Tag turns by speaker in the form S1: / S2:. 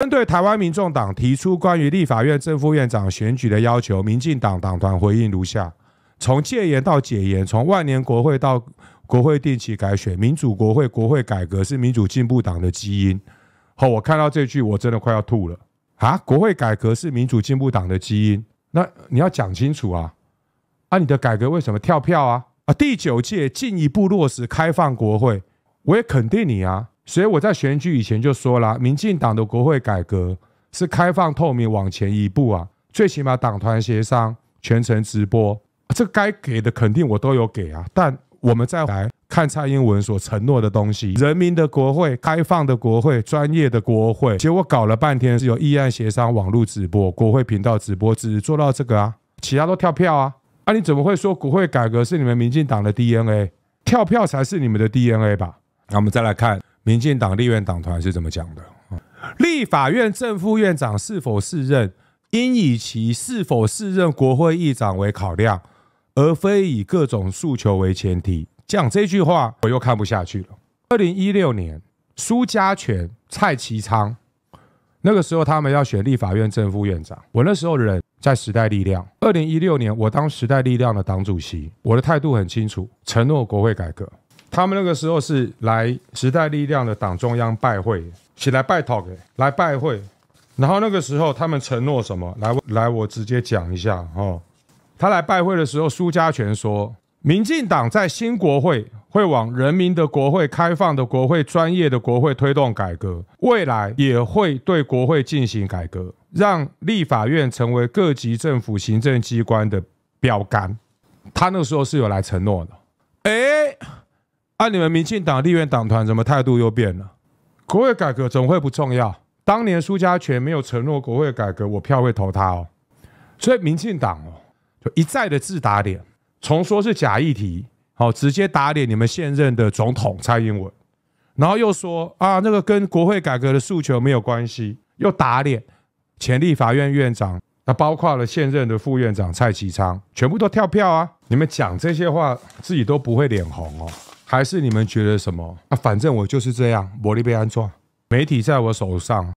S1: 针对台湾民众党提出关于立法院正副院长选举的要求，民进党党团回应如下：从戒严到解严，从万年国会到国会定期改选，民主国会、国会改革是民主进步党的基因。哦，我看到这句，我真的快要吐了啊！国会改革是民主进步党的基因，那你要讲清楚啊！啊，你的改革为什么跳票啊？啊，第九届进一步落实开放国会，我也肯定你啊。所以我在选举以前就说了，民进党的国会改革是开放透明往前一步啊，最起码党团协商全程直播，这该给的肯定我都有给啊。但我们再来看蔡英文所承诺的东西：人民的国会、开放的国会、专业的国会。结果搞了半天是有议案协商、网络直播、国会频道直播，只做到这个啊，其他都跳票啊。啊，你怎么会说国会改革是你们民进党的 DNA？跳票才是你们的 DNA 吧？那我们再来看。民进党立院党团是怎么讲的？立法院正副院长是否释任，应以其是否释任国会议长为考量，而非以各种诉求为前提。讲这句话，我又看不下去了。二零一六年，苏家权、蔡其昌那个时候，他们要选立法院正副院长，我那时候人在时代力量。二零一六年，我当时代力量的党主席，我的态度很清楚，承诺国会改革。他们那个时候是来时代力量的党中央拜会，起来拜托，来拜会。然后那个时候他们承诺什么？来来，我直接讲一下哈。他来拜会的时候，苏家权说：“民进党在新国会会往人民的国会、开放的国会、专业的国会推动改革，未来也会对国会进行改革，让立法院成为各级政府行政机关的标杆。”他那时候是有来承诺的，哎。按你们民进党立院党团怎么态度又变了？国会改革怎么会不重要？当年苏家权没有承诺国会改革，我票会投他哦。所以民进党哦，就一再的自打脸，从说是假议题，好直接打脸你们现任的总统蔡英文，然后又说啊那个跟国会改革的诉求没有关系，又打脸前立法院院长，那包括了现任的副院长蔡其昌，全部都跳票啊！你们讲这些话自己都不会脸红哦。还是你们觉得什么？啊，反正我就是这样，玻璃被安装，媒体在我手上。